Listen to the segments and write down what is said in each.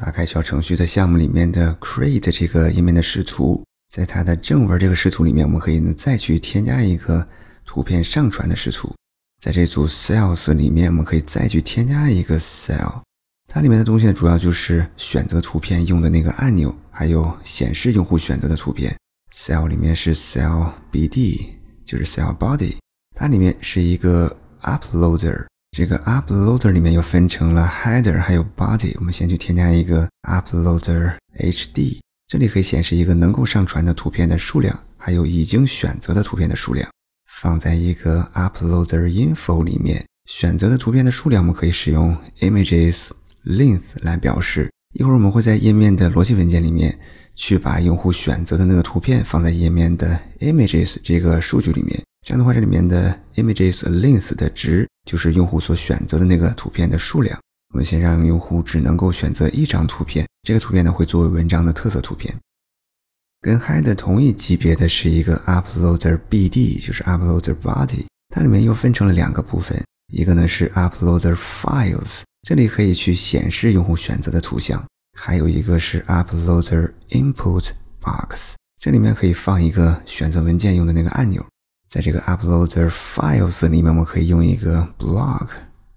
打开小程序的项目里面的 Create 这个页面的视图，在它的正文这个视图里面，我们可以呢再去添加一个图片上传的视图。在这组 Cells 里面，我们可以再去添加一个 Cell，它里面的东西呢，主要就是选择图片用的那个按钮，还有显示用户选择的图片。Cell 里面是 Cell b d 就是 Cell Body，它里面是一个 Uploader。这个 uploader 里面又分成了 header 还有 body，我们先去添加一个 uploader hd，这里可以显示一个能够上传的图片的数量，还有已经选择的图片的数量，放在一个 uploader info 里面。选择的图片的数量，我们可以使用 images length 来表示。一会儿我们会在页面的逻辑文件里面去把用户选择的那个图片放在页面的 images 这个数据里面。这样的话，这里面的 images length 的值就是用户所选择的那个图片的数量。我们先让用户只能够选择一张图片，这个图片呢会作为文章的特色图片。跟 head 同一级别的是一个 uploader bd，就是 uploader body，它里面又分成了两个部分，一个呢是 uploader files，这里可以去显示用户选择的图像，还有一个是 uploader input box，这里面可以放一个选择文件用的那个按钮。在这个 uploader files 里面，我们可以用一个 block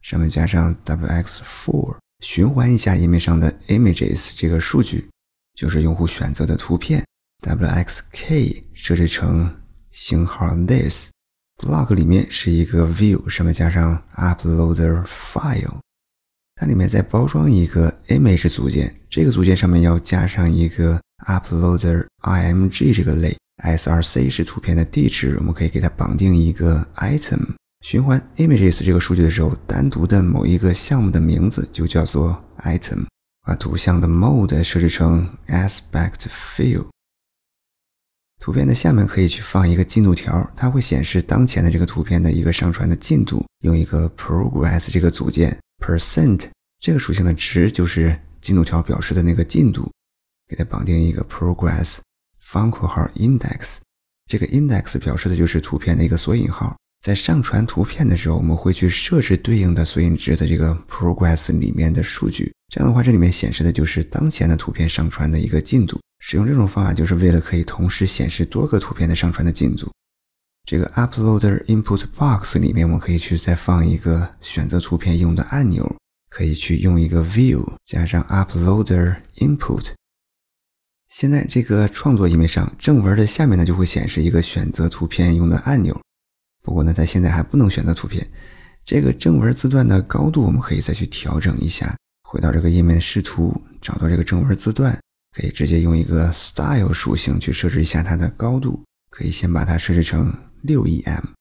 上面加上 wx for 循环一下页面上的 images 这个数据，就是用户选择的图片。wxk 设置成型号 this block 里面是一个 view 上面加上 uploader file，它里面再包装一个 image 组件，这个组件上面要加上一个 uploader img 这个类。src 是图片的地址，我们可以给它绑定一个 item。循环 images 这个数据的时候，单独的某一个项目的名字就叫做 item。把图像的 mode 设置成 aspect fill。图片的下面可以去放一个进度条，它会显示当前的这个图片的一个上传的进度。用一个 progress 这个组件，percent 这个属性的值就是进度条表示的那个进度。给它绑定一个 progress。方括号 index，这个 index 表示的就是图片的一个索引号。在上传图片的时候，我们会去设置对应的索引值的这个 progress 里面的数据。这样的话，这里面显示的就是当前的图片上传的一个进度。使用这种方法，就是为了可以同时显示多个图片的上传的进度。这个 uploader input box 里面，我们可以去再放一个选择图片用的按钮，可以去用一个 view 加上 uploader input。现在这个创作页面上，正文的下面呢就会显示一个选择图片用的按钮。不过呢，它现在还不能选择图片。这个正文字段的高度，我们可以再去调整一下。回到这个页面视图，找到这个正文字段，可以直接用一个 style 属性去设置一下它的高度。可以先把它设置成六 em。